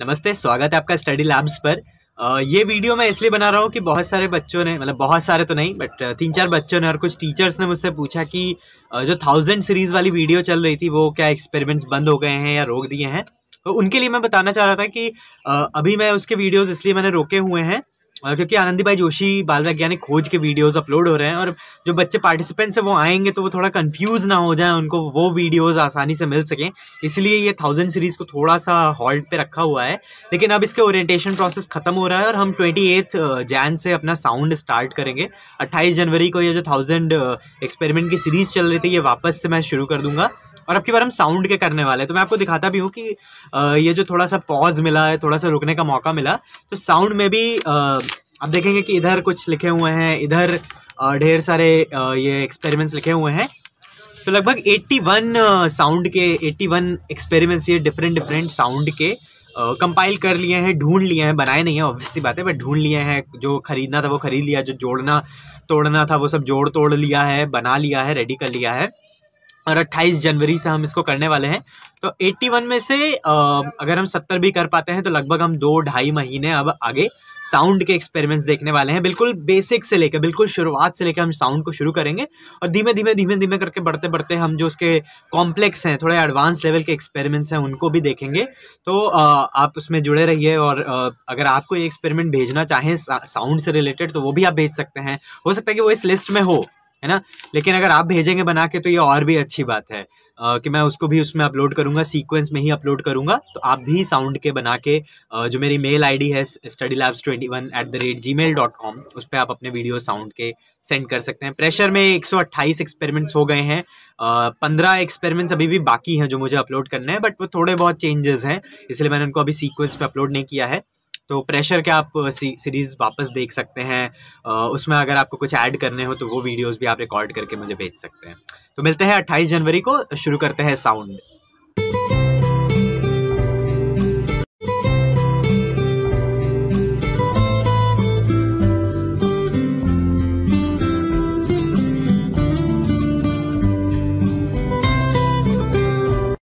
नमस्ते स्वागत है आपका स्टडी लैब्स पर ये वीडियो मैं इसलिए बना रहा हूँ कि बहुत सारे बच्चों ने मतलब बहुत सारे तो नहीं बट तीन चार बच्चों ने और कुछ टीचर्स ने मुझसे पूछा कि जो थाउजेंड सीरीज वाली वीडियो चल रही थी वो क्या एक्सपेरिमेंट्स बंद हो गए हैं या रोक दिए हैं तो उनके लिए मैं बताना चाह रहा था कि अभी मैं उसके वीडियोज़ इसलिए मैंने रोके हुए हैं मतलब क्योंकि आनंदी भाई जोशी बाल वैज्ञानिक खोज के वीडियोस अपलोड हो रहे हैं और जो बच्चे पार्टिसिपेंट्स हैं वो आएंगे तो वो थोड़ा कंफ्यूज ना हो जाए उनको वो वीडियोस आसानी से मिल सकें इसलिए ये थाउजेंड सीरीज़ को थोड़ा सा हॉल्ट पे रखा हुआ है लेकिन अब इसके ओरिएंटेशन प्रोसेस खत्म हो रहा है और हम ट्वेंटी जैन से अपना साउंड स्टार्ट करेंगे अट्ठाईस जनवरी को ये जो थाउजेंड एक्सपेरिमेंट की सीरीज़ चल रही थी ये वापस से मैं शुरू कर दूंगा और अब की बार हम साउंड के करने वाले हैं तो मैं आपको दिखाता भी हूँ कि ये जो थोड़ा सा पॉज मिला है थोड़ा सा रुकने का मौका मिला तो साउंड में भी आप देखेंगे कि इधर कुछ लिखे हुए हैं इधर ढेर सारे ये एक्सपेरिमेंट्स लिखे हुए हैं तो लगभग 81 साउंड के 81 एक्सपेरिमेंट्स ये डिफरेंट डिफरेंट साउंड के कंपाइल कर लिए हैं ढूंढ लिए हैं बनाए नहीं हैं ऑब्वियसली बात है बट ढूंढ लिए हैं जो खरीदना था वो खरीद लिया जो जोड़ना तोड़ना था वो सब जोड़ तोड़ लिया है बना लिया है रेडी कर लिया है और 28 जनवरी से हम इसको करने वाले हैं तो 81 में से अगर हम 70 भी कर पाते हैं तो लगभग हम दो ढाई महीने अब आगे साउंड के एक्सपेरिमेंट्स देखने वाले हैं बिल्कुल बेसिक से लेकर बिल्कुल शुरुआत से लेकर हम साउंड को शुरू करेंगे और धीमे धीमे धीमे धीमे करके बढ़ते बढ़ते हम जो उसके कॉम्प्लेक्स हैं थोड़े एडवांस लेवल के एक्सपेरिमेंट्स हैं उनको भी देखेंगे तो आप उसमें जुड़े रहिए और अगर आपको ये एक्सपेरिमेंट भेजना चाहें साउंड से रिलेटेड तो वो भी आप भेज सकते हैं हो सकता है कि वो इस लिस्ट में हो है ना लेकिन अगर आप भेजेंगे बना के तो ये और भी अच्छी बात है आ, कि मैं उसको भी उसमें अपलोड करूंगा सीक्वेंस में ही अपलोड करूंगा तो आप भी साउंड के बना के आ, जो मेरी मेल आईडी है study labs twenty one at the rate Gmail dot com उस पर आप अपने वीडियो साउंड के सेंड कर सकते हैं प्रेशर में एक सौ अट्ठाईस एक्सपेरिमेंट्स हो गए हैं पंद्रह एक्सपेरिमेंट्स अभी भी बाकी हैं जो मुझे अपलोड करने हैं बट वो थोड़े बहुत चेंजेस हैं इसलिए मैंने उनको अभी सीक्वेंस पर अपलोड नहीं किया है तो प्रेशर के आप सीरीज़ वापस देख सकते हैं उसमें अगर आपको कुछ ऐड करने हो तो वो वीडियोज़ भी आप रिकॉर्ड करके मुझे भेज सकते हैं तो मिलते हैं अट्ठाईस जनवरी को शुरू करते हैं साउंड